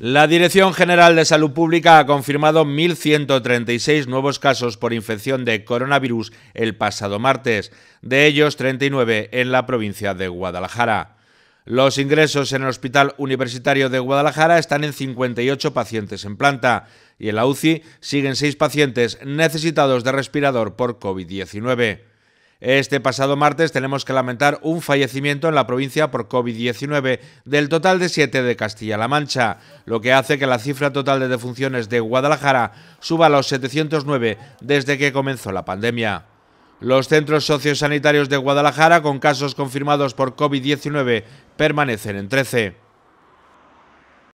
La Dirección General de Salud Pública ha confirmado 1.136 nuevos casos por infección de coronavirus el pasado martes, de ellos 39 en la provincia de Guadalajara. Los ingresos en el Hospital Universitario de Guadalajara están en 58 pacientes en planta y en la UCI siguen 6 pacientes necesitados de respirador por COVID-19. Este pasado martes tenemos que lamentar un fallecimiento en la provincia por COVID-19 del total de 7 de Castilla-La Mancha, lo que hace que la cifra total de defunciones de Guadalajara suba a los 709 desde que comenzó la pandemia. Los centros sociosanitarios de Guadalajara con casos confirmados por COVID-19 permanecen en 13.